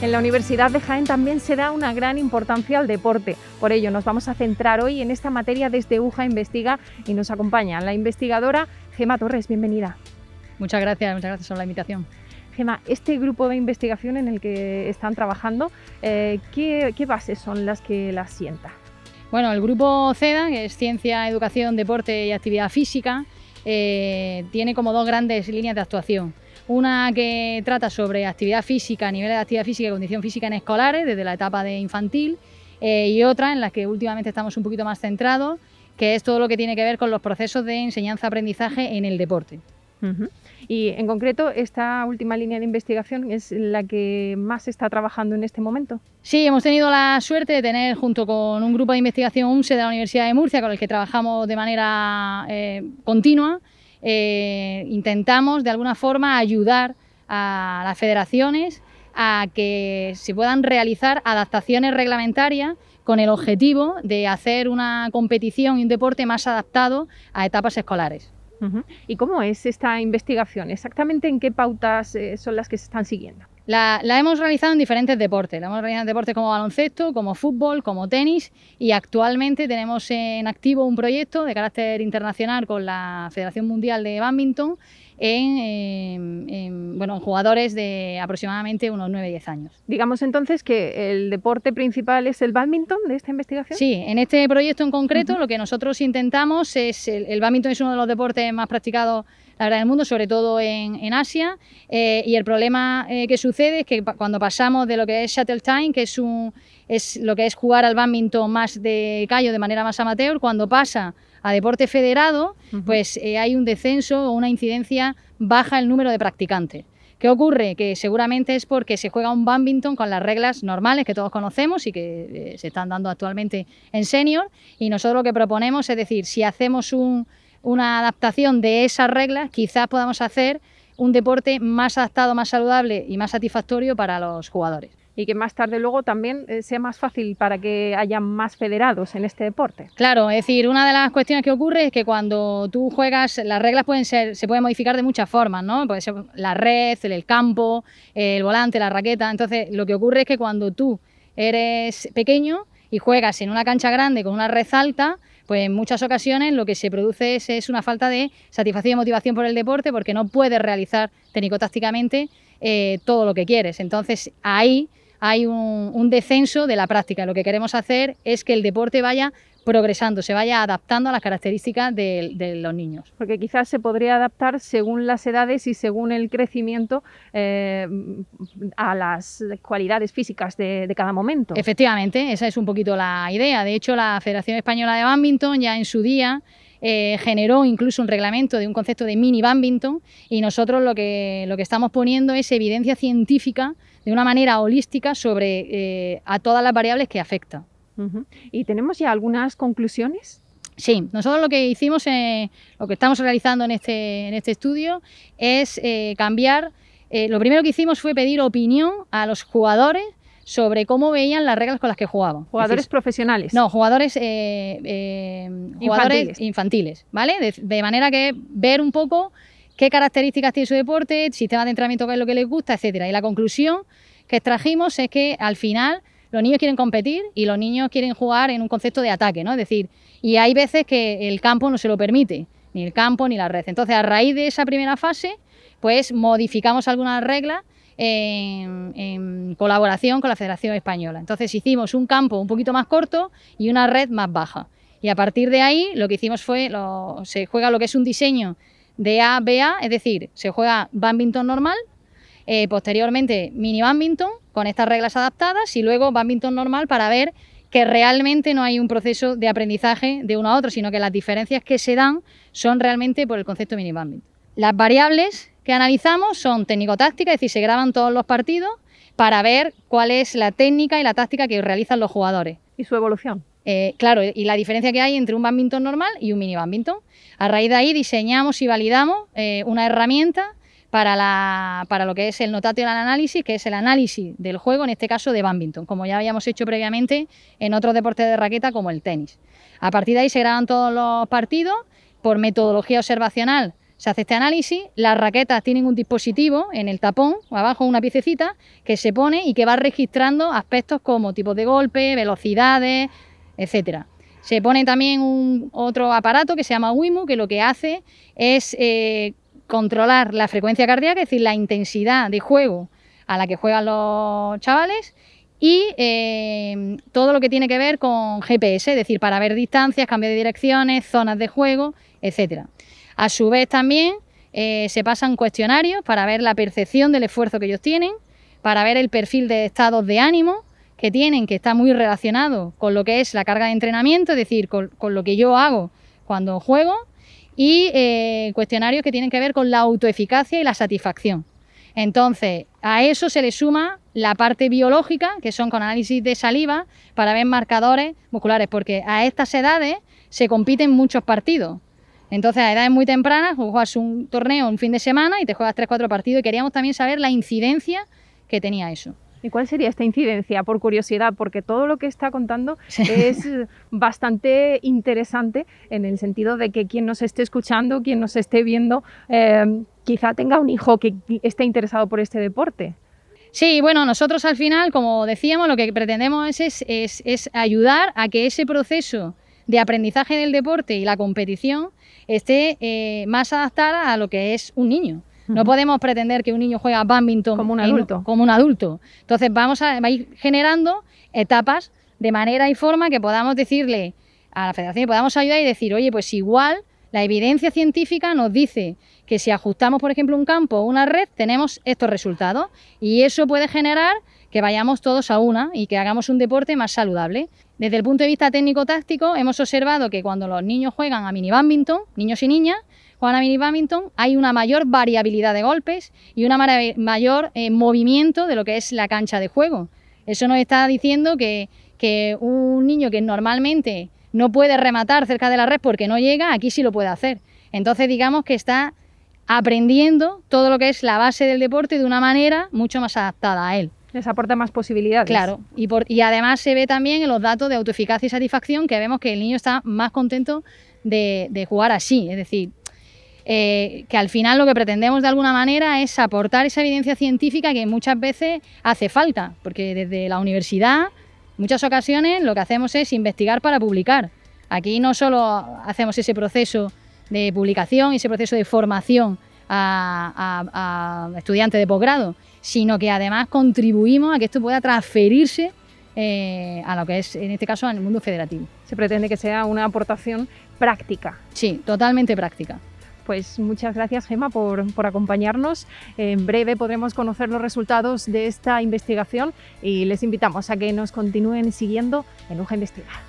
En la Universidad de Jaén también se da una gran importancia al deporte. Por ello, nos vamos a centrar hoy en esta materia desde UJA Investiga y nos acompaña la investigadora Gema Torres. Bienvenida. Muchas gracias, muchas gracias por la invitación. Gema, este grupo de investigación en el que están trabajando, eh, ¿qué, bases son las que las sienta? Bueno, el grupo CEDA, que es Ciencia, Educación, Deporte y Actividad Física, eh, tiene como dos grandes líneas de actuación. Una que trata sobre actividad física, niveles de actividad física y condición física en escolares, desde la etapa de infantil. Eh, y otra en la que últimamente estamos un poquito más centrados, que es todo lo que tiene que ver con los procesos de enseñanza-aprendizaje en el deporte. Y en concreto, esta última línea de investigación es la que más se está trabajando en este momento. Sí, hemos tenido la suerte de tener junto con un grupo de investigación UMSE de la Universidad de Murcia, con el que trabajamos de manera eh, continua, eh, intentamos de alguna forma ayudar a las federaciones a que se puedan realizar adaptaciones reglamentarias con el objetivo de hacer una competición y un deporte más adaptado a etapas escolares. ¿Y cómo es esta investigación? ¿Exactamente en qué pautas eh, son las que se están siguiendo? La, hemos realizado en diferentes deportes. La hemos realizado en deportes como baloncesto, como fútbol, como tenis y actualmente tenemos en activo un proyecto de carácter internacional con la Federación Mundial de Badminton em, em, en, jugadores de aproximadamente unos 9-10 años. Digamos entonces que el deporte principal es el badminton de esta investigación. Sí, en este proyecto en concreto lo que nosotros intentamos es, el, el badminton es uno de los deportes más practicados la verdad, en el mundo, sobre todo en, Asia. Eh, y el problema eh, que sucede es que cuando pasamos de lo que es Shuttle Time, que es, lo que es jugar al badminton más de callo, de manera más amateur, cuando pasa a deporte federado, pues eh, hay un descenso o una incidencia baja el número de practicantes. ¿Qué ocurre? Que seguramente es porque se juega un badminton con las reglas normales que todos conocemos y que se están dando actualmente en senior. Y nosotros lo que proponemos es decir, si hacemos un una adaptación de esas reglas, quizás podamos hacer un deporte más adaptado, más saludable y más satisfactorio para los jugadores. Y que más tarde luego también eh, sea más fácil para que haya más federados en este deporte. Claro, es decir, una de las cuestiones que ocurre es que cuando tú juegas, las reglas pueden ser, se pueden modificar de muchas formas, ¿no? Puede ser la red, el campo, el volante, la raqueta. Entonces, lo que ocurre es que cuando tú eres pequeño y juegas en una cancha grande con una red alta, pues en muchas ocasiones lo que se produce es, una falta de satisfacción y motivación por el deporte porque no puedes realizar técnico-tácticamente eh, todo lo que quieres. Entonces ahí hay un, descenso de la práctica. Lo que queremos hacer es que el deporte vaya progresando, se vaya adaptando a las características de, los niños. Porque quizás se podría adaptar según las edades y según el crecimiento eh, a las cualidades físicas de, cada momento. Efectivamente, esa es un poquito la idea. De hecho, la Federación Española de Badminton ya en su día eh, generó incluso un reglamento de un concepto de mini badminton y nosotros lo que, lo que estamos poniendo es evidencia científica de una manera holística sobre eh, a todas las variables que afectan. ¿Y tenemos ya algunas conclusiones? Sí, nosotros lo que hicimos, eh, lo que estamos realizando en este, en este estudio es eh, cambiar, eh, lo primero que hicimos fue pedir opinión a los jugadores sobre cómo veían las reglas con las que jugaban. ¿Jugadores profesionales? No, jugadores, jugadores infantiles. ¿vale? De, manera que ver un poco qué características tiene su deporte, sistema de entrenamiento, qué es lo que les gusta, etcétera. Y la conclusión que extrajimos es que al final los niños quieren competir y los niños quieren jugar en un concepto de ataque, ¿no? Es decir, y hay veces que el campo no se lo permite, ni el campo ni la red. Entonces, a raíz de esa primera fase, pues modificamos algunas reglas en, colaboración con la Federación Española. Entonces hicimos un campo un poquito más corto y una red más baja. Y a partir de ahí lo que hicimos fue, lo, se juega lo que es un diseño de A a es decir, se juega badminton normal, eh, posteriormente mini badminton con estas reglas adaptadas y luego badminton normal para ver que realmente no hay un proceso de aprendizaje de uno a otro, sino que las diferencias que se dan son realmente por el concepto mini badminton. Las variables que analizamos son técnico táctica es decir, se graban todos los partidos para ver cuál es la técnica y la táctica que realizan los jugadores. Y su evolución. Eh, claro, y la diferencia que hay entre un badminton normal y un mini badminton. A raíz de ahí diseñamos y validamos eh, una herramienta para, la, para lo que es el el análisis, que es el análisis del juego, en este caso de badminton, como ya habíamos hecho previamente en otros deportes de raqueta como el tenis. A partir de ahí se graban todos los partidos por metodología observacional se hace este análisis, las raquetas tienen un dispositivo en el tapón o abajo una piececita que se pone y que va registrando aspectos como tipos de golpe, velocidades, etcétera. Se pone también un, otro aparato que se llama WIMU, que lo que hace es eh, controlar la frecuencia cardíaca, es decir, la intensidad de juego a la que juegan los chavales y eh, todo lo que tiene que ver con GPS, es decir, para ver distancias, cambio de direcciones, zonas de juego, etcétera. A su vez también eh, se pasan cuestionarios para ver la percepción del esfuerzo que ellos tienen, para ver el perfil de estados de ánimo que tienen, que está muy relacionado con lo que es la carga de entrenamiento, es decir, con lo que yo hago cuando juego, y eh, cuestionarios que tienen que ver con la autoeficacia y la satisfacción. Entonces, a eso se le suma la parte biológica, que son con análisis de saliva para ver marcadores musculares, porque a estas edades se compiten muchos partidos. Entonces, a edades muy tempranas, juegas un torneo un fin de semana y te juegas 3-4 partidos y queríamos también saber la incidencia que tenía eso. ¿Y cuál sería esta incidencia? Por curiosidad, porque todo lo que está contando es bastante interesante en el sentido de que quien nos esté escuchando, quien nos esté viendo, eh, quizá tenga un hijo que esté interesado por este deporte. Sí, bueno, nosotros al final, como decíamos, lo que pretendemos es, ayudar a que ese proceso de aprendizaje del deporte y la competición esté eh, más adaptada a lo que es un niño. No podemos pretender que un niño juega badminton como un adulto. como un adulto. Entonces vamos a, ir generando etapas de manera y forma que podamos decirle a la federación, podamos ayudar y decir, oye, pues igual la evidencia científica nos dice que si ajustamos, por ejemplo, un campo o una red, tenemos estos resultados y eso puede generar que vayamos todos a una y que hagamos un deporte más saludable. Desde el punto de vista técnico-táctico, hemos observado que cuando los niños juegan a mini badminton, niños y niñas, Juana Mini pádel hay una mayor variabilidad de golpes y una mayor eh, movimiento de lo que es la cancha de juego. Eso nos está diciendo que, un niño que normalmente no puede rematar cerca de la red porque no llega, aquí sí lo puede hacer. Entonces digamos que está aprendiendo todo lo que es la base del deporte de una manera mucho más adaptada a él. Les aporta más posibilidades. Claro, y, por, y además se ve también en los datos de autoeficacia y satisfacción que vemos que el niño está más contento de, de jugar así, es decir, eh, que al final lo que pretendemos de alguna manera es aportar esa evidencia científica que muchas veces hace falta, porque desde la universidad muchas ocasiones lo que hacemos es investigar para publicar. Aquí no solo hacemos ese proceso de publicación, y ese proceso de formación a, estudiantes de posgrado, sino que además contribuimos a que esto pueda transferirse eh, a lo que es, en este caso, al mundo federativo. Se pretende que sea una aportación práctica. Sí, totalmente práctica. Pues muchas gracias, Gema, por, acompañarnos. En breve podremos conocer los resultados de esta investigación y les invitamos a que nos continúen siguiendo en UGA Investigar.